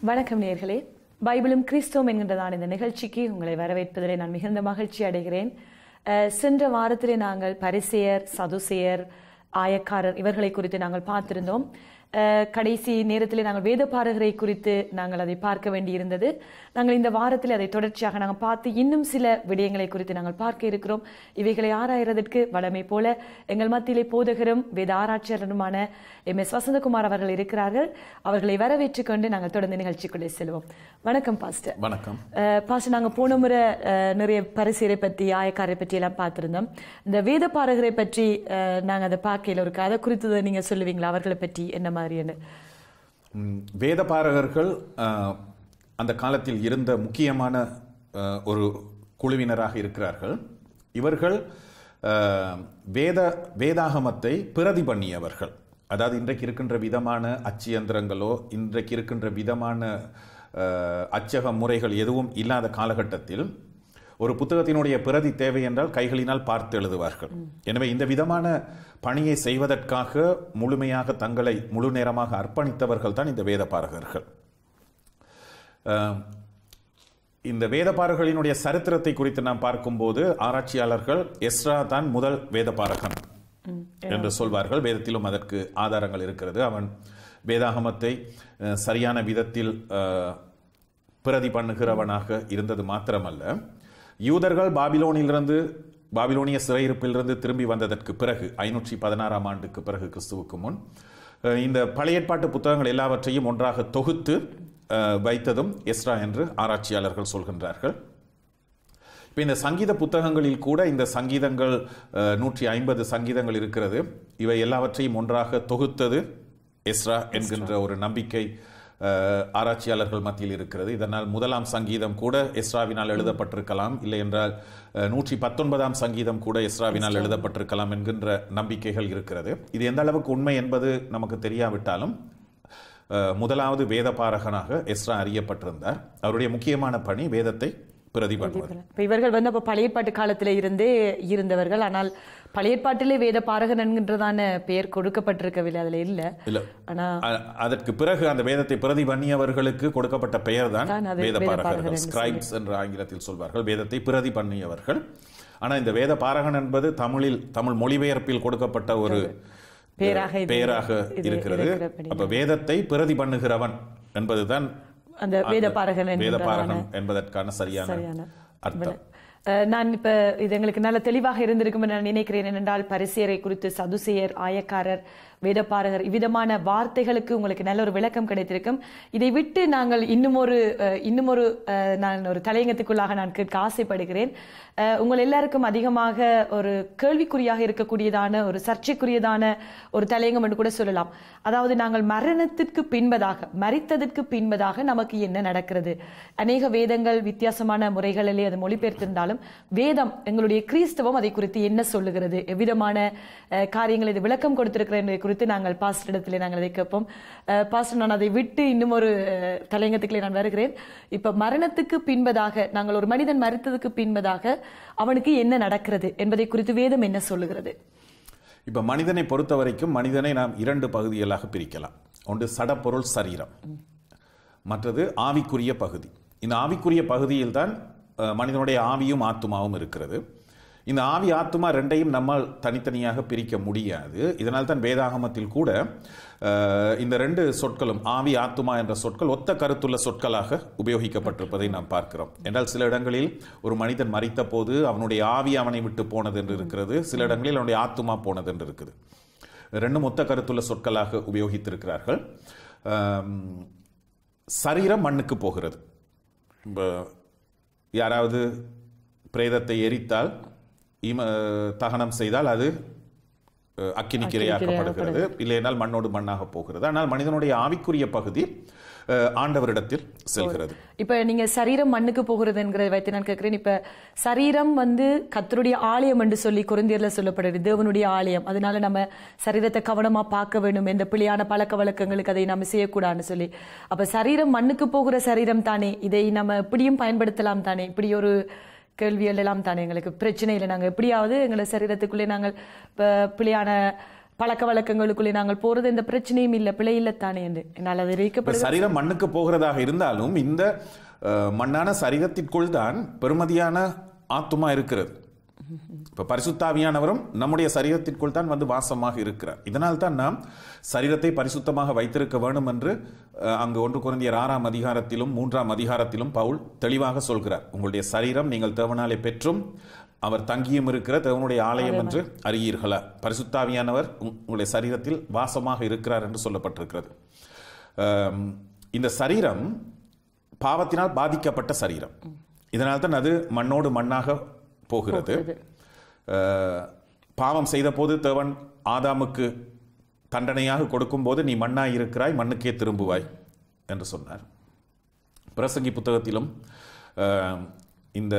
வணக்கம் நேர்களே பைபிளும் கிறிஸ்தவம் என்கின்றதான இந்த நிகழ்ச்சிக்கு உங்களை வரவேற்பதிலே நான் மிகுந்த மகிழ்ச்சி அடைகிறேன் சென்ற வாரத்திலே நாங்கள் பரிசெயர் சதுசெயர் ஆயக்காரர் இவர்களை குறித்து நாங்கள் பார்த்திருந்தோம் கடைசி நேரத்தில் நாங்கள் வேத பாரகரை குறித்து நாங்கள் அதை பார்க்க வேண்டியிருந்தது நாங்கள் இந்த வாரத்தில் அதை தொடர்ச்சியாக நாங்கள் பார்த்து இன்னும் சில விடயங்களை குறித்து நாங்கள் பார்க்க இருக்கிறோம் இவைகளை ஆராயறதற்கு வளமை போல எங்கள் மத்தியிலே போதகரும் வேத ஆராய்ச்சியாளருமான எம் எஸ் வசந்தகுமார் அவர்கள் இருக்கிறார்கள் அவர்களை வரவேற்றுக் கொண்டு நாங்கள் தொடர்ந்து நிகழ்ச்சிக்குள்ளே செல்வோம் வணக்கம் பாஸ்டர் வணக்கம் பாஸ்டர் நாங்கள் போன முறை நிறைய பரிசீரை பற்றி ஆயக்காரை பற்றி எல்லாம் பார்த்துருந்தோம் இந்த வேத பாரகரை பற்றி நாங்கள் அதை பார்க்கையில் ஒரு கதை குறித்து நீங்கள் சொல்லுவீங்களா அவர்களை பற்றி என்ன வேத பாரகர்கள் அந்த காலத்தில் இருந்த முக்கியமான ஒரு குழுவினராக இருக்கிறார்கள் இவர்கள் வேத வேதாகமத்தை பிரதி பண்ணியவர்கள் அதாவது இன்றைக்கு இருக்கின்ற விதமான அச்சியந்திரங்களோ இன்றைக்கு இருக்கின்ற விதமான அச்சக முறைகள் எதுவும் இல்லாத காலகட்டத்தில் ஒரு புத்தகத்தினுடைய பிரதி தேவை என்றால் கைகளினால் பார்த்து எழுதுவார்கள் எனவே இந்த விதமான பணியை செய்வதற்காக முழுமையாக தங்களை முழு நேரமாக அர்ப்பணித்தவர்கள் தான் இந்த வேத பாரகர்கள் இந்த வேதபாரர்களினுடைய சரித்திரத்தை குறித்து நாம் பார்க்கும்போது ஆராய்ச்சியாளர்கள் எஸ்ரா தான் முதல் வேதபாரகன் என்று சொல்வார்கள் வேதத்திலும் அதற்கு ஆதாரங்கள் இருக்கிறது அவன் வேதாகமத்தை சரியான விதத்தில் பிரதி பண்ணுகிறவனாக இருந்தது மாத்திரமல்ல யூதர்கள் பாபிலோனிலிருந்து பாபிலோனிய சிறையிருப்பிலிருந்து திரும்பி வந்ததற்கு பிறகு ஐநூற்றி பதினாறாம் ஆண்டுக்கு பிறகு கிறிஸ்துவுக்கு முன் இந்த பழைய ஏற்பாட்டு புத்தகங்கள் எல்லாவற்றையும் ஒன்றாக தொகுத்து வைத்ததும் எஸ்ரா என்று ஆராய்ச்சியாளர்கள் சொல்கின்றார்கள் இப்போ இந்த சங்கீத புத்தகங்களில் கூட இந்த சங்கீதங்கள் நூற்றி ஐம்பது சங்கீதங்கள் இருக்கிறது இவை எல்லாவற்றையும் ஒன்றாக தொகுத்தது எஸ்ரா என்கின்ற ஒரு நம்பிக்கை ஆராய்ச்சியாளர்கள் மத்தியில் இருக்கிறது இதனால் முதலாம் சங்கீதம் கூட எஸ்ராவினால் எழுதப்பட்டிருக்கலாம் இல்லை என்றால் நூற்றி பத்தொன்பதாம் சங்கீதம் கூட எஸ்ராவினால் எழுதப்பட்டிருக்கலாம் என்கின்ற நம்பிக்கைகள் இருக்கிறது இது எந்த அளவுக்கு உண்மை என்பது நமக்கு தெரியாவிட்டாலும் முதலாவது வேத பாரகனாக எஸ்ரா அறியப்பட்டிருந்தார் அவருடைய முக்கியமான பணி வேதத்தை பிரதிபலிப்பு இவர்கள் வந்து அப்போ பழைய பாட்டு காலத்தில் இருந்தே இருந்தவர்கள் ஆனால் பழைய பாட்டிலே வேத பாரகன் என்கின்றதான பெயர் கொடுக்கப்பட்டிருக்கவில்லை அதுல இல்ல இல்ல ஆனா அதற்கு பிறகு அந்த வேதத்தை பிரதி பண்ணியவர்களுக்கு கொடுக்கப்பட்ட பெயர் தான் வேத பாரகர்கள் ஸ்கிரைப்ஸ் என்ற ஆங்கிலத்தில் சொல்வார்கள் வேதத்தை பிரதி பண்ணியவர்கள் ஆனா இந்த வேத பாரகன் என்பது தமிழில் தமிழ் மொழிபெயர்ப்பில் கொடுக்கப்பட்ட ஒரு பெயராக பெயராக இருக்கிறது அப்ப வேதத்தை பிரதி பண்ணுகிறவன் என்பதுதான் அந்த வேத பாரகன் வேத பாரகன் என்பதற்கான சரியான அர்த்தம் நான் இப்ப இது எங்களுக்கு நல்ல தெளிவாக இருந்திருக்கும் நான் நினைக்கிறேன் என்றால் பரிசேரை குறித்து சதுசேயர் ஆயக்காரர் வேதப்பாரகர் இவ்விதமான வார்த்தைகளுக்கு உங்களுக்கு நல்ல ஒரு விளக்கம் கிடைத்திருக்கும் இதை விட்டு நாங்கள் இன்னும் ஒரு இன்னும் ஒரு நான் ஒரு தலையங்கத்துக்குள்ளாக நான் கேட்க ஆசைப்படுகிறேன் உங்கள் எல்லாருக்கும் அதிகமாக ஒரு கேள்விக்குறியாக இருக்கக்கூடியதான ஒரு சர்ச்சைக்குரியதான ஒரு தலையங்கம் என்று கூட சொல்லலாம் அதாவது நாங்கள் மரணத்திற்கு பின்பதாக மறித்ததற்கு பின்பதாக நமக்கு என்ன நடக்கிறது அநேக வேதங்கள் வித்தியாசமான முறைகளிலே அது மொழிபெயர்த்திருந்தாலும் வேதம் எங்களுடைய கிறிஸ்தவம் அதை குறித்து என்ன சொல்லுகிறது எவ்விதமான காரியங்கள் இது விளக்கம் கொடுத்திருக்கிறது குறித்து நாங்கள் பாஸ்டர் இடத்திலே நாங்கள் அதை கேட்போம் பாஸ்டர் நான் அதை விட்டு இன்னும் ஒரு தலையங்கத்துக்குள்ளே நான் வருகிறேன் இப்போ மரணத்துக்கு பின்பதாக நாங்கள் ஒரு மனிதன் மறுத்ததுக்கு பின்பதாக அவனுக்கு என்ன நடக்கிறது என்பதை குறித்து வேதம் என்ன சொல்லுகிறது இப்போ மனிதனை பொறுத்த வரைக்கும் மனிதனை நாம் இரண்டு பகுதிகளாக பிரிக்கலாம் ஒன்று சடப்பொருள் சரீரம் மற்றது ஆவிக்குரிய பகுதி இந்த ஆவிக்குரிய பகுதியில் தான் மனிதனுடைய ஆவியும் ஆத்துமாவும் இருக்கிறது இந்த ஆவி ஆத்மா ரெண்டையும் நம்மால் தனித்தனியாக பிரிக்க முடியாது இதனால் தான் வேதாகமத்தில் கூட இந்த ரெண்டு சொற்களும் ஆவி ஆத்மா என்ற சொற்கள் ஒத்த கருத்துள்ள சொற்களாக உபயோகிக்கப்பட்டிருப்பதை நாம் பார்க்கிறோம் என்றால் சில இடங்களில் ஒரு மனிதன் மறித்த போது அவனுடைய ஆவி அவனை விட்டு போனது என்று இருக்கிறது சில இடங்களில் அவனுடைய ஆத்மா போனது என்று இருக்குது ரெண்டும் ஒத்த கருத்துள்ள சொற்களாக உபயோகித்திருக்கிறார்கள் சரீரம் மண்ணுக்கு போகிறது இப்போ யாராவது பிரேதத்தை எரித்தால் தகனம் செய்தால் அது அக்கினிக்கிரையாக்கப்படுகிறது இல்லைனால் மண்ணோடு மண்ணாக போகிறது ஆனால் மனிதனுடைய ஆவிக்குரிய பகுதி ஆண்டவரிடத்தில் செல்கிறது இப்ப நீங்க சரீரம் மண்ணுக்கு என்கிற வைத்து நான் கேட்கிறேன் இப்ப சரீரம் வந்து கத்தருடைய ஆலயம் என்று சொல்லி குறைந்தியர்ல சொல்லப்படுது தேவனுடைய ஆலயம் அதனால நம்ம சரீரத்தை கவனமா பார்க்க வேண்டும் எந்த பிள்ளையான பழக்க வழக்கங்களுக்கு அதை நம்ம செய்யக்கூடாதுன்னு சொல்லி அப்போ சரீரம் மண்ணுக்கு போகிற சரீரம் தானே இதை நம்ம இப்படியும் பயன்படுத்தலாம் தானே இப்படி ஒரு கேள்விகள் எல்லாம் தானே எங்களுக்கு பிரச்சனை இல்லை நாங்கள் எப்படியாவது எங்களை சரீரத்துக்குள்ளே நாங்கள் இப்போ பிள்ளையான பழக்க வழக்கங்களுக்குள்ளே நாங்கள் போகிறது எந்த பிரச்சனையும் இல்லை பிழை இல்லை தானே என்று என்னால் அது இறைக்கப்படும் சரீரம் மண்ணுக்கு போகிறதாக இருந்தாலும் இந்த மண்ணான சரீரத்திற்குள் தான் பெருமதியான ஆத்துமா இருக்கிறது இப்போ பரிசுத்தாவியானவரும் நம்முடைய சரீரத்திற்குள் தான் வந்து வாசமாக இருக்கிறார் இதனால் தான் நாம் சரீரத்தை பரிசுத்தமாக வைத்திருக்க வேண்டும் என்று அங்கு ஒன்று குறைந்தியர் ஆறாம் அதிகாரத்திலும் மூன்றாம் அதிகாரத்திலும் பவுல் தெளிவாக சொல்கிறார் உங்களுடைய சரீரம் நீங்கள் தேவனாலே பெற்றும் அவர் தங்கியும் இருக்கிற தேவனுடைய ஆலயம் என்று அறியீர்களா பரிசுத்தாவியானவர் உங்களுடைய சரீரத்தில் வாசமாக இருக்கிறார் என்று சொல்லப்பட்டிருக்கிறது இந்த சரீரம் பாவத்தினால் பாதிக்கப்பட்ட சரீரம் இதனால் தான் அது மண்ணோடு மண்ணாக போகிறது பாவம் செய்த போது தேவன் ஆதாமுக்கு தண்டனையாக கொடுக்கும்போது நீ மண்ணாய் இருக்கிறாய் மண்ணுக்கே திரும்புவாய் என்று சொன்னார் பிரசங்கி புத்தகத்திலும் இந்த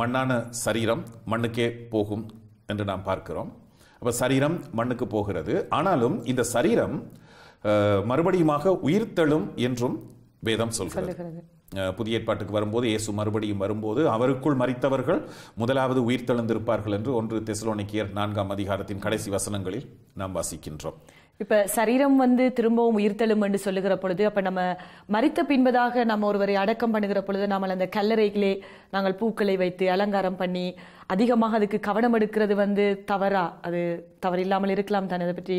மண்ணான சரீரம் மண்ணுக்கே போகும் என்று நாம் பார்க்கிறோம் அப்போ சரீரம் மண்ணுக்கு போகிறது ஆனாலும் இந்த சரீரம் மறுபடியுமாக உயிர்த்தெழும் என்றும் வேதம் சொல்கிறது புதிய ஏற்பாட்டுக்கு வரும்போது இயேசு மறுபடியும் வரும்போது அவருக்குள் மறித்தவர்கள் முதலாவது உயிர் என்று ஒன்று தெசலோனிக்கியர் நான்காம் அதிகாரத்தின் கடைசி வசனங்களில் நாம் வாசிக்கின்றோம் இப்போ சரீரம் வந்து திரும்பவும் உயிர்த்தெழும் என்று சொல்லுகிற பொழுது அப்போ நம்ம மறித்த பின்பதாக நம்ம ஒருவரை அடக்கம் பண்ணுகிற பொழுது நம்ம அந்த கல்லறைகளே நாங்கள் பூக்களை வைத்து அலங்காரம் பண்ணி அதிகமாக அதுக்கு கவனம் எடுக்கிறது வந்து தவறா அது தவறு இல்லாமல் இருக்கலாம் தானே அதை பற்றி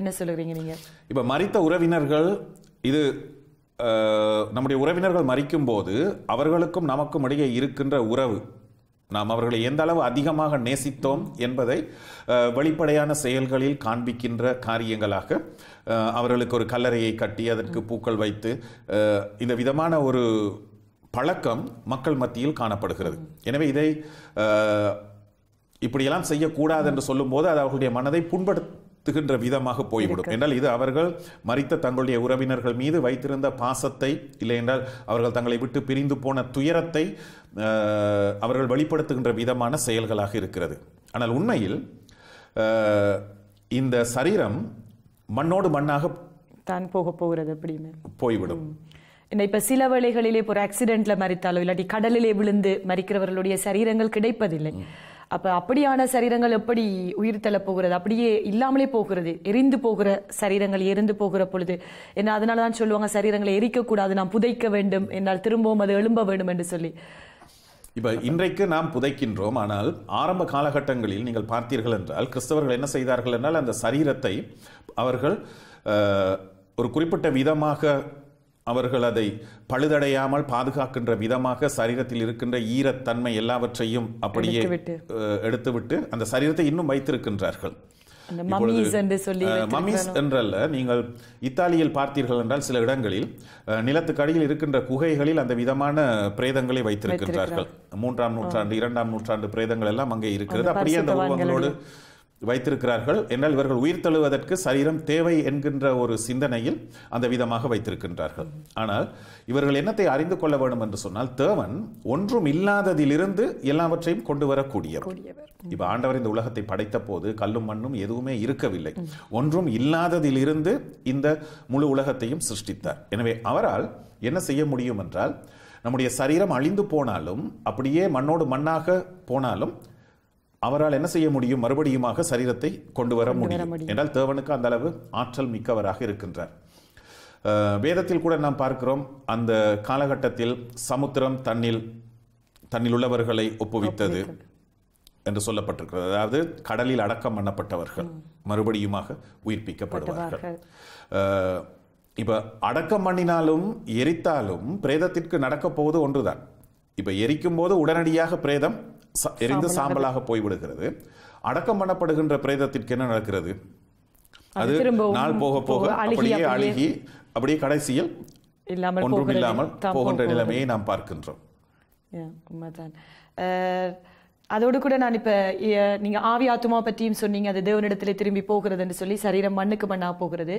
என்ன சொல்லுறீங்க நீங்கள் இப்போ மறித்த உறவினர்கள் இது நம்முடைய உறவினர்கள் மறிக்கும் போது அவர்களுக்கும் நமக்கும் இடையே இருக்கின்ற உறவு நாம் அவர்களை எந்த அளவு அதிகமாக நேசித்தோம் என்பதை வெளிப்படையான செயல்களில் காண்பிக்கின்ற காரியங்களாக அவர்களுக்கு ஒரு கல்லறையை கட்டி அதற்கு பூக்கள் வைத்து இந்த விதமான ஒரு பழக்கம் மக்கள் மத்தியில் காணப்படுகிறது எனவே இதை இப்படியெல்லாம் செய்யக்கூடாது என்று சொல்லும்போது அது அவர்களுடைய மனதை புண்படு துகின்ற விதமாக போய்விடும் என்றால் இது அவர்கள் மறித்த தங்களுடைய உறவினர்கள் மீது வைத்திருந்த பாசத்தை இல்லை என்றால் அவர்கள் தங்களை விட்டு பிரிந்து போன துயரத்தை அவர்கள் வெளிப்படுத்துகின்ற விதமான செயல்களாக இருக்கிறது ஆனால் உண்மையில் இந்த சரீரம் மண்ணோடு மண்ணாக தான் போக போகிறது அப்படின்னு போய்விடும் இப்போ சில வேளைகளிலே இப்போ ஒரு ஆக்சிடென்ட்ல மறித்தாலோ இல்லாட்டி கடலிலே விழுந்து மறிக்கிறவர்களுடைய சரீரங்கள் கிடைப்பதில்லை அப்போ அப்படியான சரீரங்கள் எப்படி உயிர் போகிறது அப்படியே இல்லாமலே போகிறது எரிந்து போகிற சரீரங்கள் எரிந்து போகிற பொழுது என்ன அதனால தான் சொல்லுவாங்க சரீரங்களை எரிக்கக்கூடாது நாம் புதைக்க வேண்டும் என்னால் திரும்பவும் அது எழும்ப வேண்டும் என்று சொல்லி இப்போ இன்றைக்கு நாம் புதைக்கின்றோம் ஆனால் ஆரம்ப காலகட்டங்களில் நீங்கள் பார்த்தீர்கள் என்றால் கிறிஸ்தவர்கள் என்ன செய்தார்கள் என்றால் அந்த சரீரத்தை அவர்கள் ஒரு குறிப்பிட்ட விதமாக அவர்கள் அதை பழுதடையாமல் பாதுகாக்கின்ற விதமாக சரீரத்தில் இருக்கின்ற ஈரத்தன்மை எல்லாவற்றையும் அப்படியே எடுத்துவிட்டு அந்த சரீரத்தை இன்னும் வைத்திருக்கின்றார்கள் மமீஸ் என்றல்ல நீங்கள் இத்தாலியில் பார்த்தீர்கள் என்றால் சில இடங்களில் நிலத்துக்கு அடியில் இருக்கின்ற குகைகளில் அந்த விதமான பிரேதங்களை வைத்திருக்கின்றார்கள் மூன்றாம் நூற்றாண்டு இரண்டாம் நூற்றாண்டு பிரேதங்கள் எல்லாம் அங்கே இருக்கிறது அப்படியே அந்த உருவங்களோடு வைத்திருக்கிறார்கள் என்றால் இவர்கள் உயிர் தழுவதற்கு சரீரம் தேவை என்கின்ற ஒரு சிந்தனையில் அந்த விதமாக வைத்திருக்கின்றார்கள் ஆனால் இவர்கள் என்னத்தை அறிந்து கொள்ள வேண்டும் என்று சொன்னால் தேவன் ஒன்றும் இல்லாததிலிருந்து எல்லாவற்றையும் கொண்டு வரக்கூடியவர் இப்ப ஆண்டவர் இந்த உலகத்தை படைத்த போது கல்லும் மண்ணும் எதுவுமே இருக்கவில்லை ஒன்றும் இல்லாததிலிருந்து இந்த முழு உலகத்தையும் சிருஷ்டித்தார் எனவே அவரால் என்ன செய்ய முடியும் என்றால் நம்முடைய சரீரம் அழிந்து போனாலும் அப்படியே மண்ணோடு மண்ணாக போனாலும் அவரால் என்ன செய்ய முடியும் மறுபடியுமாக சரீரத்தை கொண்டு வர முடியும் என்றால் தேவனுக்கு அந்த அளவு ஆற்றல் மிக்கவராக இருக்கின்றார் வேதத்தில் கூட நாம் பார்க்கிறோம் அந்த காலகட்டத்தில் சமுத்திரம் தண்ணில் தண்ணில் உள்ளவர்களை ஒப்புவித்தது என்று சொல்லப்பட்டிருக்கிறது அதாவது கடலில் அடக்கம் பண்ணப்பட்டவர்கள் மறுபடியுமாக உயிர்ப்பிக்கப்படுவார்கள் இப்போ அடக்கம் பண்ணினாலும் எரித்தாலும் பிரேதத்திற்கு நடக்கப்போவது போவது ஒன்றுதான் இப்போ எரிக்கும் போது உடனடியாக பிரேதம் எரிந்து சாம்பலாக போய்விடுகிறது அடக்கம் பண்ணப்படுகின்ற பிரேதத்திற்கு என்ன நடக்கிறது அது நாள் போக போக அப்படியே அழுகி அப்படியே கடைசியில் ஒன்றும் இல்லாமல் போகின்ற நிலைமையை நாம் பார்க்கின்றோம் அதோடு கூட நான் இப்போ நீங்கள் ஆவி ஆத்துமா பற்றியும் சொன்னீங்க அது தேவனிடத்தில் திரும்பி போகிறதுன்னு சொல்லி சரீரம் மண்ணுக்கு மண்ணாக போகிறது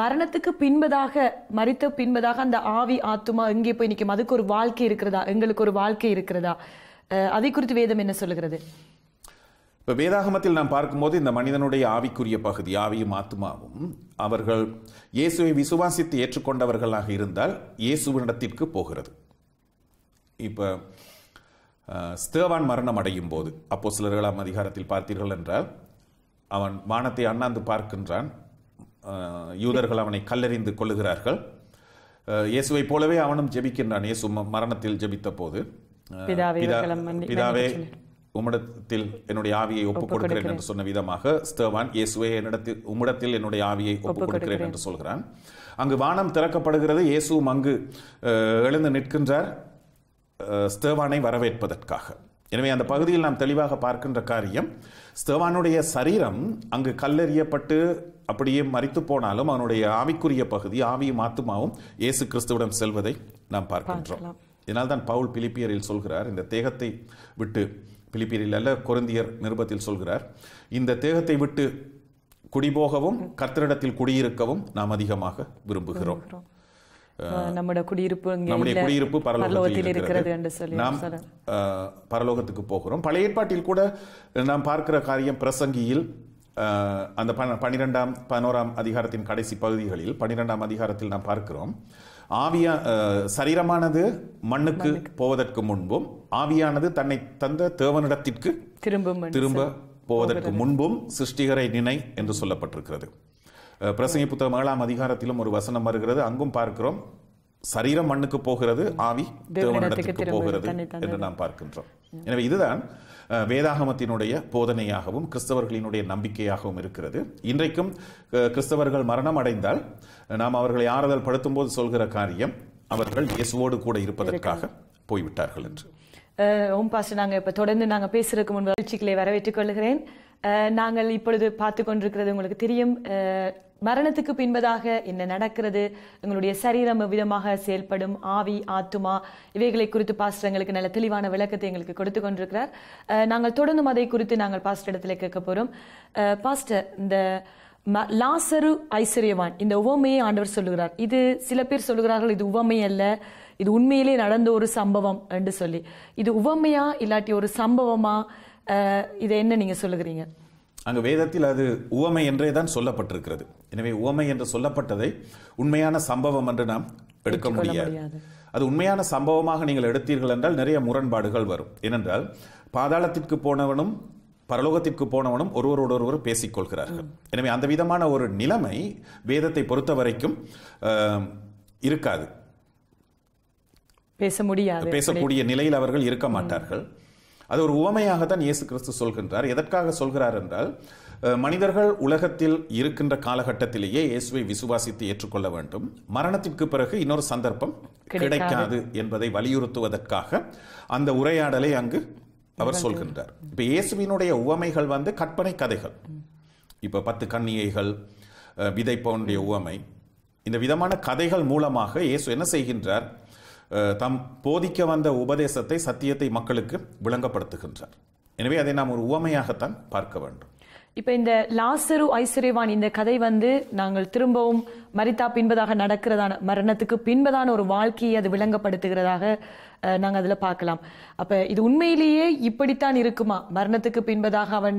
மரணத்துக்கு பின்பதாக மறித்த பின்பதாக அந்த ஆவி ஆத்துமா எங்கே போய் நிற்கும் அதுக்கு ஒரு வாழ்க்கை இருக்கிறதா எங்களுக்கு ஒரு வாழ்க்கை இருக்கிறதா அதை குறித்து வேதம் என்ன சொல்லுகிறது இப்போ வேதாகமத்தில் நாம் பார்க்கும்போது இந்த மனிதனுடைய ஆவிக்குரிய பகுதி ஆவியும் ஆத்மாவும் அவர்கள் இயேசுவை விசுவாசித்து ஏற்றுக்கொண்டவர்களாக இருந்தால் இயேசுவினிடத்திற்கு போகிறது இப்போ ஸ்தேவான் மரணம் அடையும் போது அப்போ சிலர்களாம் அதிகாரத்தில் பார்த்தீர்கள் என்றால் அவன் வானத்தை அண்ணாந்து பார்க்கின்றான் யூதர்கள் அவனை கல்லறிந்து கொள்ளுகிறார்கள் இயேசுவை போலவே அவனும் ஜெபிக்கின்றான் இயேசு மரணத்தில் ஜெபித்த போது பிதாவே உம்மிடத்தில் என்னுடைய ஆவியை ஒப்புக் கொடுக்கிறேன் என்று சொன்ன விதமாக ஸ்தேவான் இயேசுவை என்னிடத்தில் உம்மிடத்தில் என்னுடைய ஆவியை ஒப்புக் கொடுக்கிறேன் என்று சொல்கிறான் அங்கு வானம் திறக்கப்படுகிறது இயேசுவும் அங்கு எழுந்து நிற்கின்றார் ஸ்தேவானை வரவேற்பதற்காக எனவே அந்த பகுதியில் நாம் தெளிவாக பார்க்கின்ற காரியம் ஸ்தேவானுடைய சரீரம் அங்கு கல்லெறியப்பட்டு அப்படியே மறித்து போனாலும் அவனுடைய ஆவிக்குரிய பகுதி ஆவியும் ஆத்துமாவும் இயேசு கிறிஸ்துவிடம் செல்வதை நாம் பார்க்கின்றோம் இதனால் தான் பவுல் பிலிப்பியரில் சொல்கிறார் இந்த தேகத்தை விட்டு பிலிப்பியரில் அல்ல குருந்தியர் நிருபத்தில் சொல்கிறார் இந்த தேகத்தை விட்டு குடிபோகவும் கர்த்தரிடத்தில் குடியிருக்கவும் நாம் அதிகமாக விரும்புகிறோம் நம்முடைய குடியிருப்பு நாம் பரலோகத்துக்கு போகிறோம் பழைய ஏற்பாட்டில் கூட நாம் பார்க்கிற காரியம் பிரசங்கியில் அந்த பன்னிரெண்டாம் பதினோராம் அதிகாரத்தின் கடைசி பகுதிகளில் பன்னிரெண்டாம் அதிகாரத்தில் நாம் பார்க்கிறோம் ஆவியா சரீரமானது மண்ணுக்கு போவதற்கு முன்பும் ஆவியானது தன்னை தந்த தேவனிடத்திற்கு திரும்ப திரும்ப போவதற்கு முன்பும் சிருஷ்டிகரை நினை என்று சொல்லப்பட்டிருக்கிறது பிரசங்கி புத்தகம் ஏழாம் அதிகாரத்திலும் ஒரு வசனம் வருகிறது அங்கும் பார்க்கிறோம் சரீரம் மண்ணுக்கு போகிறது ஆவி தேவனிடத்திற்கு போகிறது என்று நாம் பார்க்கின்றோம் எனவே இதுதான் வேதாகமத்தினுடைய போதனையாகவும் கிறிஸ்தவர்களினுடைய நம்பிக்கையாகவும் இருக்கிறது இன்றைக்கும் கிறிஸ்தவர்கள் மரணம் அடைந்தால் நாம் அவர்களை ஆறுதல் படுத்தும் போது சொல்கிற காரியம் அவர்கள் இயேசுவோடு கூட இருப்பதற்காக போய்விட்டார்கள் என்று ஓம் பாஸ்ட் நாங்கள் இப்போ தொடர்ந்து நாங்கள் பேசுறதுக்கு முன் நிகழ்ச்சிகளை வரவேற்றுக் கொள்கிறேன் நாங்கள் இப்பொழுது பார்த்து கொண்டிருக்கிறது உங்களுக்கு தெரியும் மரணத்துக்கு பின்பதாக என்ன நடக்கிறது எங்களுடைய சரீரம் விதமாக செயல்படும் ஆவி ஆத்துமா இவைகளை குறித்து பாஸ்டர் எங்களுக்கு நல்ல தெளிவான விளக்கத்தை எங்களுக்கு கொடுத்து கொண்டிருக்கிறார் நாங்கள் தொடர்ந்தும் அதை குறித்து நாங்கள் பாஸ்டர் இடத்துல கேட்க போகிறோம் பாஸ்டர் இந்த லாசரு ஐஸ்வர்யவான் இந்த உவமையை ஆண்டவர் சொல்லுகிறார் இது சில பேர் சொல்லுகிறார்கள் இது உவமை அல்ல இது உண்மையிலே நடந்த ஒரு சம்பவம் என்று சொல்லி இது உவமையா இல்லாட்டி ஒரு சம்பவமா இதை என்ன நீங்கள் சொல்லுகிறீங்க அங்கு வேதத்தில் அது உவமை என்றே தான் சொல்லப்பட்டிருக்கிறது எனவே உவமை என்று சொல்லப்பட்டதை உண்மையான சம்பவம் என்று நாம் எடுக்க முடியாது அது உண்மையான சம்பவமாக நீங்கள் எடுத்தீர்கள் என்றால் நிறைய முரண்பாடுகள் வரும் ஏனென்றால் பாதாளத்திற்கு போனவனும் பரலோகத்திற்கு போனவனும் ஒருவரோடொருவர் பேசிக்கொள்கிறார்கள் எனவே அந்த விதமான ஒரு நிலைமை வேதத்தை பொறுத்த வரைக்கும் இருக்காது பேச முடியாது பேசக்கூடிய நிலையில் அவர்கள் இருக்க மாட்டார்கள் அது ஒரு உவமையாக தான் இயேசு கிறிஸ்து சொல்கின்றார் எதற்காக சொல்கிறார் என்றால் மனிதர்கள் உலகத்தில் இருக்கின்ற காலகட்டத்திலேயே இயேசுவை விசுவாசித்து ஏற்றுக்கொள்ள வேண்டும் மரணத்திற்கு பிறகு இன்னொரு சந்தர்ப்பம் கிடைக்காது என்பதை வலியுறுத்துவதற்காக அந்த உரையாடலை அங்கு அவர் சொல்கின்றார் இப்ப இயேசுவினுடைய உவமைகள் வந்து கற்பனை கதைகள் இப்ப பத்து கண்ணியைகள் விதைப்பவனுடைய உவமை இந்த விதமான கதைகள் மூலமாக இயேசு என்ன செய்கின்றார் தம் போதிக்க வந்த உபதேசத்தை சத்தியத்தை மக்களுக்கு விளங்கப்படுத்துகின்றார் எனவே அதை நாம் ஒரு உவமையாகத்தான் பார்க்க வேண்டும் இப்போ இந்த லாசரு ஐஸ்வர்யவான் இந்த கதை வந்து நாங்கள் திரும்பவும் மரித்தா பின்பதாக நடக்கிறதான மரணத்துக்கு பின்பதான ஒரு வாழ்க்கையை அது விளங்கப்படுத்துகிறதாக நாங்கள் அதில் பார்க்கலாம் அப்போ இது உண்மையிலேயே இப்படித்தான் இருக்குமா மரணத்துக்கு பின்பதாக அவன்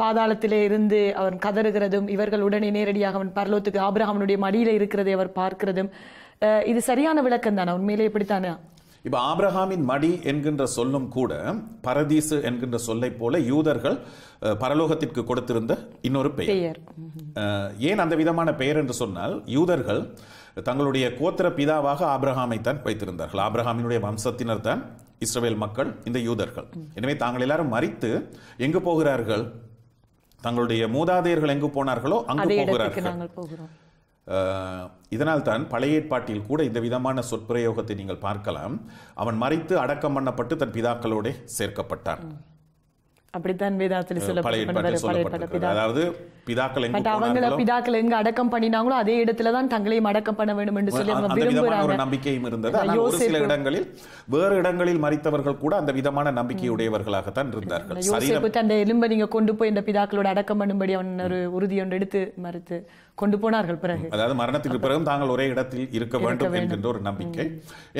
பாதாளத்திலே இருந்து அவன் கதறுகிறதும் இவர்கள் உடனே நேரடியாக அவன் பரலோத்துக்கு ஆபிரஹாமனுடைய மடியில் இருக்கிறதை அவர் பார்க்கிறதும் இது சரியான விளக்கம் தானே உண்மையிலே இப்படித்தானே இப்ப ஆப்ரஹாமின் மடி என்கின்ற சொல்லும் கூட பரதீசு என்கின்ற சொல்லை போல யூதர்கள் பரலோகத்திற்கு கொடுத்திருந்த இன்னொரு பெயர் ஏன் அந்த விதமான பெயர் என்று சொன்னால் யூதர்கள் தங்களுடைய கோத்திர பிதாவாக ஆப்ரஹாமை தான் வைத்திருந்தார்கள் ஆப்ரஹாமினுடைய வம்சத்தினர் தான் இஸ்ரேல் மக்கள் இந்த யூதர்கள் எனவே தாங்கள் எல்லாரும் மறித்து எங்கு போகிறார்கள் தங்களுடைய மூதாதையர்கள் எங்கு போனார்களோ அங்கு போகிறார்கள் இதனால்தான் பழைய ஏற்பாட்டில் கூட இந்த விதமான சொற்பிரயோகத்தை நீங்கள் பார்க்கலாம் அவன் மறைத்து அடக்கம் பண்ணப்பட்டு தன் பிதாக்களோட சேர்க்கப்பட்டான் அப்படித்தான் அதாவது எங்க அடக்கம் பண்ணினாங்களோ அதே தங்களையும் அடக்கம் பண்ண வேண்டும் என்று சொல்லி நம்பிக்கையும் இருந்தது சில இடங்களில் வேறு இடங்களில் மறித்தவர்கள் கூட அந்த விதமான நம்பிக்கையுடையவர்களாகத்தான் இருந்தார்கள் நீங்க கொண்டு போய் இந்த பிதாக்களோட அடக்கம் பண்ணும்படி அவன் ஒரு உறுதி ஒன்று எடுத்து மறுத்து கொண்டு போனார்கள் பிறகு அதாவது மரணத்துக்கு பிறகும் தாங்கள் ஒரே இடத்தில் இருக்க வேண்டும் என்கின்ற ஒரு நம்பிக்கை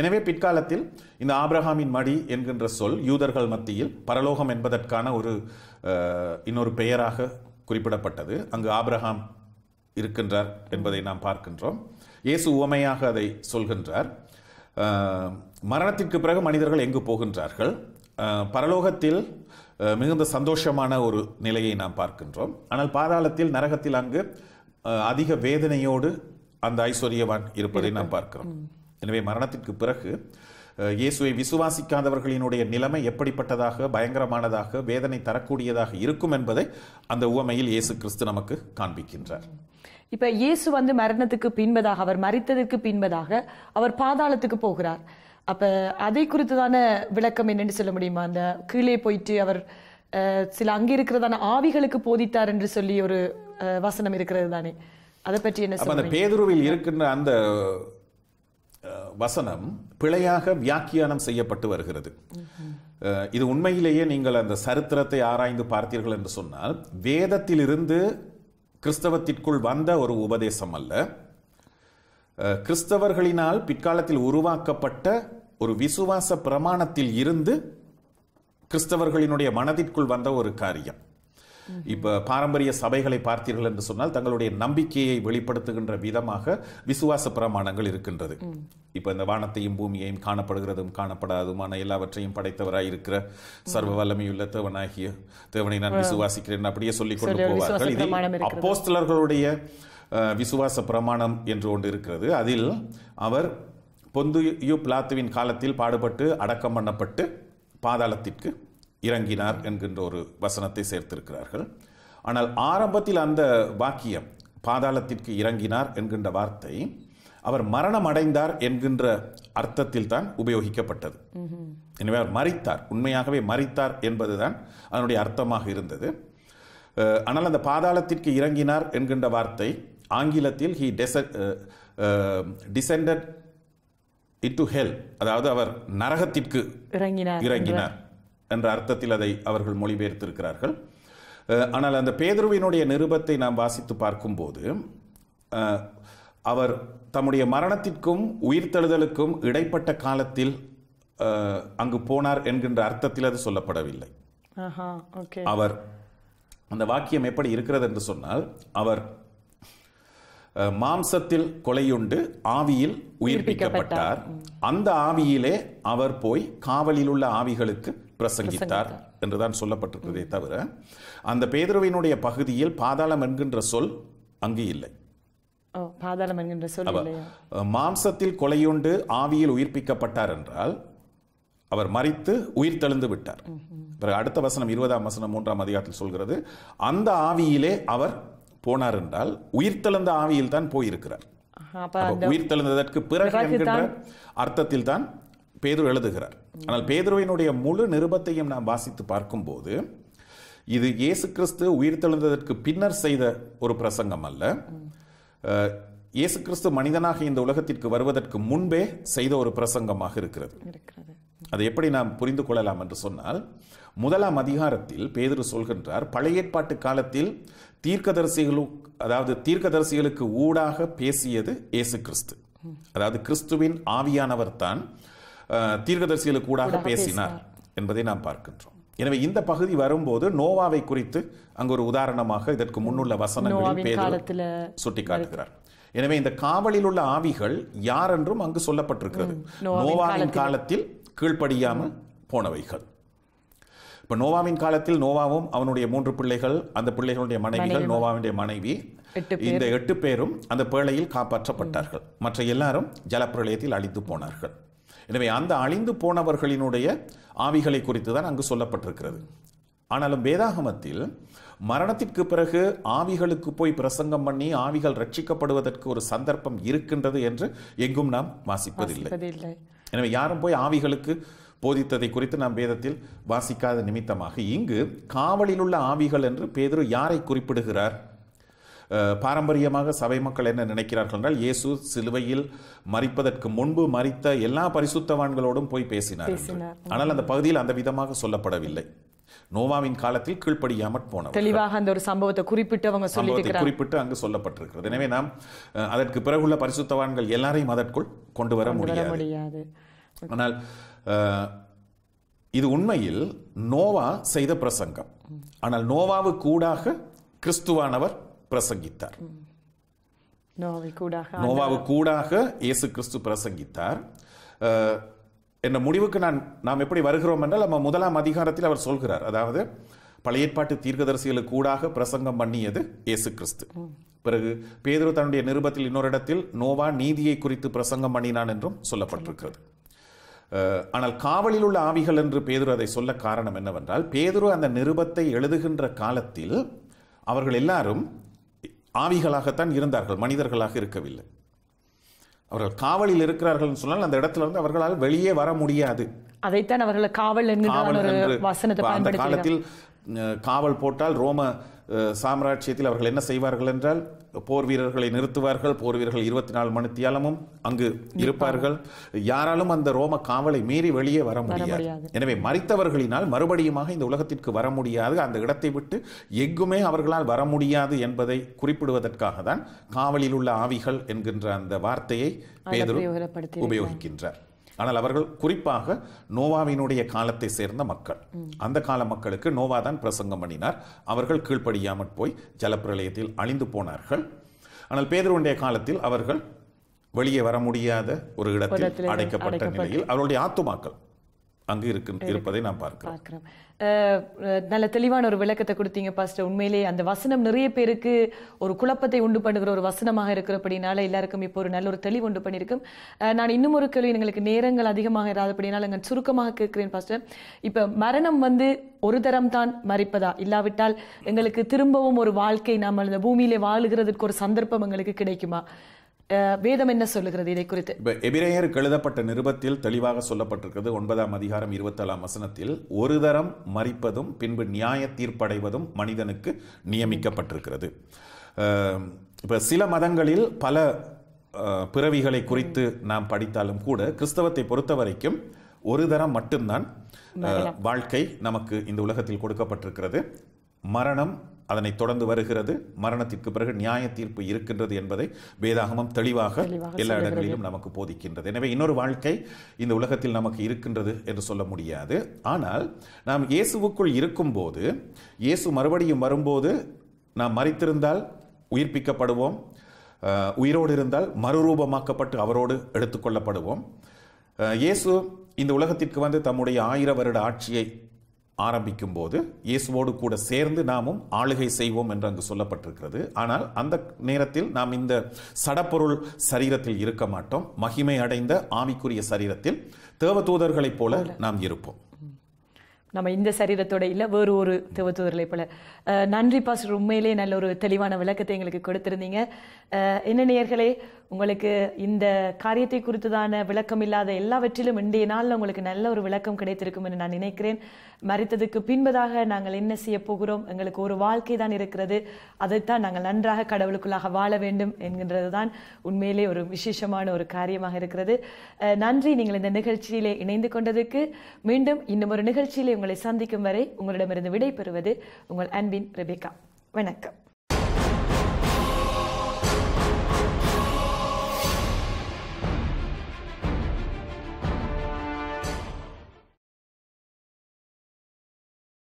எனவே பிற்காலத்தில் இந்த ஆப்ரஹாமின் மடி என்கின்ற சொல் யூதர்கள் மத்தியில் பரலோகம் என்பதற்கான ஒரு இன்னொரு பெயராக குறிப்பிடப்பட்டது அங்கு ஆப்ரஹாம் இருக்கின்றார் என்பதை நாம் பார்க்கின்றோம் இயேசு உவமையாக அதை சொல்கின்றார் மரணத்திற்கு பிறகு மனிதர்கள் எங்கு போகின்றார்கள் பரலோகத்தில் மிகுந்த சந்தோஷமான ஒரு நிலையை நாம் பார்க்கின்றோம் ஆனால் பாதாளத்தில் நரகத்தில் அங்கு அதிக வேதனையோடு அந்த ஐஸ்வர்யவான் இருப்பதை நாம் பார்க்கிறோம் எனவே மரணத்திற்கு பிறகு இயேசுவை விசுவாசிக்காதவர்களினுடைய நிலைமை எப்படிப்பட்டதாக பயங்கரமானதாக வேதனை தரக்கூடியதாக இருக்கும் என்பதை அந்த உவமையில் இயேசு கிறிஸ்து நமக்கு காண்பிக்கின்றார் இப்ப இயேசு வந்து மரணத்துக்கு பின்பதாக அவர் மறித்ததற்கு பின்பதாக அவர் பாதாளத்துக்கு போகிறார் அப்ப அதை குறித்து தானே விளக்கம் என்னன்னு சொல்ல முடியுமா அந்த கீழே போயிட்டு அவர் சில அங்கே இருக்கிறதான ஆவிகளுக்கு போதித்தார் என்று சொல்லி ஒரு வசனம் இருக்கிறது தானே அதை பற்றி என்ன அந்த பேதுருவில் இருக்கின்ற அந்த வசனம் பிழையாக வியாக்கியானம் செய்யப்பட்டு வருகிறது இது உண்மையிலேயே நீங்கள் அந்த சரித்திரத்தை ஆராய்ந்து பார்த்தீர்கள் என்று சொன்னால் வேதத்திலிருந்து கிறிஸ்தவத்திற்குள் வந்த ஒரு உபதேசம் அல்ல கிறிஸ்தவர்களினால் பிற்காலத்தில் உருவாக்கப்பட்ட ஒரு விசுவாச பிரமாணத்தில் இருந்து கிறிஸ்தவர்களினுடைய மனதிற்குள் வந்த ஒரு காரியம் இப்போ பாரம்பரிய சபைகளை பார்த்தீர்கள் என்று சொன்னால் தங்களுடைய நம்பிக்கையை வெளிப்படுத்துகின்ற விதமாக விசுவாச பிரமாணங்கள் இருக்கின்றது இப்போ இந்த வானத்தையும் பூமியையும் காணப்படுகிறதும் காணப்படாதுமான எல்லாவற்றையும் படைத்தவராய் இருக்கிற சர்வ வல்லமையுள்ள தேவனாகிய தேவனை நான் விசுவாசிக்கிறேன் அப்படியே சொல்லிக் கொண்டு போவார்கள் இது அப்போஸ்தலர்களுடைய விசுவாச பிரமாணம் என்று ஒன்று இருக்கிறது அதில் அவர் பொந்து யூ பிளாத்துவின் காலத்தில் பாடுபட்டு அடக்கம் பண்ணப்பட்டு பாதாளத்திற்கு இறங்கினார் என்கின்ற ஒரு வசனத்தை சேர்த்திருக்கிறார்கள் ஆனால் ஆரம்பத்தில் அந்த வாக்கியம் பாதாளத்திற்கு இறங்கினார் என்கின்ற வார்த்தை அவர் மரணம் அடைந்தார் என்கின்ற அர்த்தத்தில் தான் உபயோகிக்கப்பட்டது எனவே அவர் மறித்தார் உண்மையாகவே மறித்தார் என்பதுதான் அதனுடைய அர்த்தமாக இருந்தது ஆனால் அந்த பாதாளத்திற்கு இறங்கினார் என்கின்ற வார்த்தை ஆங்கிலத்தில் ஹி டெசன் டிசெண்டட் இட்டு ஹெல் அதாவது அவர் நரகத்திற்கு இறங்கினார் இறங்கினார் என்ற அர்த்தத்தில் அதை அவர்கள் மொழிபெயர்த்திருக்கிறார்கள் ஆனால் அந்த பேதுருவினுடைய நிருபத்தை நாம் வாசித்து பார்க்கும்போது அவர் தம்முடைய மரணத்திற்கும் உயிர்த்தெழுதலுக்கும் இடைப்பட்ட காலத்தில் அங்கு போனார் என்கின்ற அர்த்தத்தில் அது சொல்லப்படவில்லை அவர் அந்த வாக்கியம் எப்படி இருக்கிறது என்று சொன்னால் அவர் மாம்சத்தில் கொலையுண்டு ஆவியில் உயிர்ப்பிக்கப்பட்டார் அந்த ஆவியிலே அவர் போய் காவலில் உள்ள ஆவிகளுக்கு பிரசங்கித்தார் என்றுதான் சொல்லப்பட்டிருக்கிறதே தவிர அந்த பேதுருவினுடைய பகுதியில் பாதாளம் என்கின்ற சொல் அங்கு இல்லை பாதாளம் என்கின்ற மாம்சத்தில் கொலையுண்டு ஆவியில் உயிர்ப்பிக்கப்பட்டார் என்றால் அவர் மறித்து உயிர் தெழுந்து விட்டார் அடுத்த வசனம் இருபதாம் வசனம் மூன்றாம் அதிகாரத்தில் சொல்கிறது அந்த ஆவியிலே அவர் போனார் என்றால் உயிர்த்தெழுந்த ஆவியில் தான் போயிருக்கிறார் உயிர்த்தெழுந்ததற்கு பிறகு என்கின்ற அர்த்தத்தில் தான் பேதுரு எழுதுகிறார் ஆனால் பேதுருவினுடைய முழு நிருபத்தையும் நாம் வாசித்து பார்க்கும்போது இது இயேசு கிறிஸ்து உயிர்த்தெழுந்ததற்கு பின்னர் செய்த ஒரு பிரசங்கம் அல்ல இயேசு கிறிஸ்து மனிதனாக இந்த உலகத்திற்கு வருவதற்கு முன்பே செய்த ஒரு பிரசங்கமாக இருக்கிறது அதை எப்படி நாம் புரிந்து கொள்ளலாம் என்று சொன்னால் முதலாம் அதிகாரத்தில் பேதர் சொல்கின்றார் பழைய ஏற்பாட்டு காலத்தில் தீர்க்கதரிசிகளு அதாவது தீர்க்கதரிசிகளுக்கு ஊடாக பேசியது இயேசு கிறிஸ்து அதாவது கிறிஸ்துவின் ஆவியானவர் தான் தீர்க்கதரிசிகளுக்கு ஊடாக பேசினார் என்பதை நாம் பார்க்கின்றோம் எனவே இந்த பகுதி வரும்போது நோவாவை குறித்து அங்கு ஒரு உதாரணமாக இதற்கு முன்னுள்ள வசனங்களில் பேதர் சுட்டிக்காட்டுகிறார் எனவே இந்த காவலில் உள்ள ஆவிகள் யார் என்றும் அங்கு சொல்லப்பட்டிருக்கிறது நோவாவின் காலத்தில் கீழ்ப்படியாமல் போனவைகள் இப்போ நோவாவின் காலத்தில் நோவாவும் அவனுடைய மூன்று பிள்ளைகள் அந்த பிள்ளைகளுடைய மனைவிகள் நோவாவினுடைய மனைவி இந்த எட்டு பேரும் அந்த பேழையில் காப்பாற்றப்பட்டார்கள் மற்ற எல்லாரும் ஜலப்பிரளயத்தில் அழிந்து போனார்கள் எனவே அந்த அழிந்து போனவர்களினுடைய ஆவிகளை குறித்து தான் அங்கு சொல்லப்பட்டிருக்கிறது ஆனாலும் வேதாகமத்தில் மரணத்திற்கு பிறகு ஆவிகளுக்கு போய் பிரசங்கம் பண்ணி ஆவிகள் ரட்சிக்கப்படுவதற்கு ஒரு சந்தர்ப்பம் இருக்கின்றது என்று எங்கும் நாம் வாசிப்பதில்லை எனவே யாரும் போய் ஆவிகளுக்கு போதித்ததை குறித்து நாம் வேதத்தில் வாசிக்காத நிமித்தமாக இங்கு காவலில் உள்ள ஆவிகள் என்று பேதரு யாரை குறிப்பிடுகிறார் பாரம்பரியமாக சபை மக்கள் என்ன நினைக்கிறார்கள் என்றால் இயேசு சிலுவையில் மறிப்பதற்கு முன்பு மறித்த எல்லா பரிசுத்தவான்களோடும் போய் பேசினார் ஆனால் அந்த பகுதியில் அந்த விதமாக சொல்லப்படவில்லை நோவாவின் காலத்தில் கீழ்ப்படியாமற் போனவர் தெளிவாக அந்த ஒரு சம்பவத்தை குறிப்பிட்டு அவங்க சொல்லி குறிப்பிட்டு அங்கு சொல்லப்பட்டிருக்கிறது எனவே நாம் அதற்கு பிறகுள்ள பரிசுத்தவான்கள் எல்லாரையும் அதற்குள் கொண்டு வர முடியாது ஆனால் இது உண்மையில் நோவா செய்த பிரசங்கம் ஆனால் நோவாவு கூடாக கிறிஸ்துவானவர் பிரசங்கித்தார் நோவாவு கூடாக இயேசு கிறிஸ்து பிரசங்கித்தார் என்ற முடிவுக்கு நான் நாம் எப்படி வருகிறோம் என்றால் நம்ம முதலாம் அதிகாரத்தில் அவர் சொல்கிறார் அதாவது பழைய ஏற்பாட்டு தீர்க்கதரிசிகளுக்கு கூடாக பிரசங்கம் பண்ணியது இயேசு கிறிஸ்து பிறகு பேதுரு தன்னுடைய நிருபத்தில் இன்னொரு இடத்தில் நோவா நீதியை குறித்து பிரசங்கம் பண்ணினான் என்றும் சொல்லப்பட்டிருக்கிறது ஆனால் காவலில் உள்ள ஆவிகள் என்று பேதுரு அதை சொல்ல காரணம் என்னவென்றால் பேதுரு அந்த நிருபத்தை எழுதுகின்ற காலத்தில் அவர்கள் எல்லாரும் ஆவிகளாகத்தான் இருந்தார்கள் மனிதர்களாக இருக்கவில்லை அவர்கள் காவலில் இருக்கிறார்கள் சொன்னால் அந்த இடத்துல இருந்து அவர்களால் வெளியே வர முடியாது அதைத்தான் அவர்கள் காவல் என்கிற வசனத்தை காலத்தில் காவல் போட்டால் ரோம சாம்ராஜ்யத்தில் அவர்கள் என்ன செய்வார்கள் என்றால் போர் வீரர்களை நிறுத்துவார்கள் போர் வீரர்கள் இருபத்தி நாலு தியாலமும் அங்கு இருப்பார்கள் யாராலும் அந்த ரோம காவலை மீறி வெளியே வர முடியாது எனவே மறித்தவர்களினால் மறுபடியுமாக இந்த உலகத்திற்கு வர முடியாது அந்த இடத்தை விட்டு எங்குமே அவர்களால் வர முடியாது என்பதை குறிப்பிடுவதற்காக தான் காவலில் உள்ள ஆவிகள் என்கின்ற அந்த வார்த்தையை உபயோகிக்கின்றார் ஆனால் அவர்கள் குறிப்பாக நோவாவினுடைய காலத்தை சேர்ந்த மக்கள் அந்த கால மக்களுக்கு நோவா தான் பிரசங்கம் பண்ணினார் அவர்கள் கீழ்ப்படியாமல் போய் ஜலப்பிரளயத்தில் அழிந்து போனார்கள் ஆனால் பேதருடைய காலத்தில் அவர்கள் வெளியே வர முடியாத ஒரு இடத்தில் அடைக்கப்பட்ட நிலையில் அவருடைய ஆத்துமாக்கள் அங்கு இருக்கு இருப்பதை நான் பார்க்கிறேன் நல்ல தெளிவான ஒரு விளக்கத்தை கொடுத்தீங்க பாஸ்டர் உண்மையிலே அந்த வசனம் நிறைய பேருக்கு ஒரு குழப்பத்தை உண்டு பண்ணுகிற ஒரு வசனமாக இருக்கிறபடினால எல்லாருக்கும் இப்போ ஒரு நல்ல ஒரு தெளிவு உண்டு பண்ணியிருக்கும் நான் இன்னும் ஒரு கேள்வி எங்களுக்கு நேரங்கள் அதிகமாக இராதபடினால நான் சுருக்கமாக கேட்குறேன் பாஸ்டர் இப்போ மரணம் வந்து ஒரு தரம் தான் மறிப்பதா இல்லாவிட்டால் எங்களுக்கு திரும்பவும் ஒரு வாழ்க்கை நாம் அந்த பூமியிலே வாழுகிறதுக்கு ஒரு சந்தர்ப்பம் எங்களுக்கு கிடைக்குமா வேதம் என்ன சொல்லுகிறது இதை குறித்து எபிரேயர் எழுதப்பட்ட நிருபத்தில் தெளிவாக சொல்லப்பட்டிருக்கிறது ஒன்பதாம் அதிகாரம் இருபத்தேழாம் வசனத்தில் ஒரு தரம் மறிப்பதும் பின்பு நியாய தீர்ப்படைவதும் மனிதனுக்கு நியமிக்கப்பட்டிருக்கிறது இப்போ சில மதங்களில் பல பிறவிகளை குறித்து நாம் படித்தாலும் கூட கிறிஸ்தவத்தை பொறுத்த வரைக்கும் ஒரு தரம் மட்டும்தான் வாழ்க்கை நமக்கு இந்த உலகத்தில் கொடுக்கப்பட்டிருக்கிறது மரணம் அதனைத் தொடர்ந்து வருகிறது மரணத்திற்கு பிறகு நியாய தீர்ப்பு இருக்கின்றது என்பதை வேதாகமம் தெளிவாக எல்லா இடங்களிலும் நமக்கு போதிக்கின்றது எனவே இன்னொரு வாழ்க்கை இந்த உலகத்தில் நமக்கு இருக்கின்றது என்று சொல்ல முடியாது ஆனால் நாம் இயேசுவுக்குள் இருக்கும்போது இயேசு மறுபடியும் வரும்போது நாம் மறித்திருந்தால் உயிர்ப்பிக்கப்படுவோம் உயிரோடு இருந்தால் மறுரூபமாக்கப்பட்டு அவரோடு எடுத்துக்கொள்ளப்படுவோம் இயேசு இந்த உலகத்திற்கு வந்து தம்முடைய ஆயிர வருட ஆட்சியை ஆரம்பிக்கும் போது இயேசுவோடு கூட சேர்ந்து நாமும் ஆளுகை செய்வோம் என்று அங்கு சொல்லப்பட்டிருக்கிறது ஆனால் அந்த நேரத்தில் நாம் இந்த சடப்பொருள் சரீரத்தில் இருக்க மாட்டோம் மகிமை அடைந்த ஆவிக்குரிய சரீரத்தில் தேவதூதர்களைப் போல நாம் இருப்போம் நம்ம இந்த சரீரத்தோட இல்லை வேறு ஒரு தேவதூதர்களை போல நன்றி பாஸ்டர் உண்மையிலே நல்ல ஒரு தெளிவான விளக்கத்தை எங்களுக்கு கொடுத்துருந்தீங்க என்ன நேயர்களே உங்களுக்கு இந்த காரியத்தை குறித்துதான விளக்கம் இல்லாத எல்லாவற்றிலும் இன்றைய நாளில் உங்களுக்கு நல்ல ஒரு விளக்கம் கிடைத்திருக்கும் என்று நான் நினைக்கிறேன் மறித்ததுக்கு பின்பதாக நாங்கள் என்ன செய்ய போகிறோம் எங்களுக்கு ஒரு வாழ்க்கை தான் இருக்கிறது அதைத்தான் நாங்கள் நன்றாக கடவுளுக்குள்ளாக வாழ வேண்டும் என்கின்றது தான் உண்மையிலே ஒரு விசேஷமான ஒரு காரியமாக இருக்கிறது நன்றி நீங்கள் இந்த நிகழ்ச்சியிலே இணைந்து கொண்டதுக்கு மீண்டும் இன்னும் ஒரு நிகழ்ச்சியிலே உங்களை சந்திக்கும் வரை உங்களிடமிருந்து விடை பெறுவது உங்கள் அன்பின் ரெபிகா வணக்கம்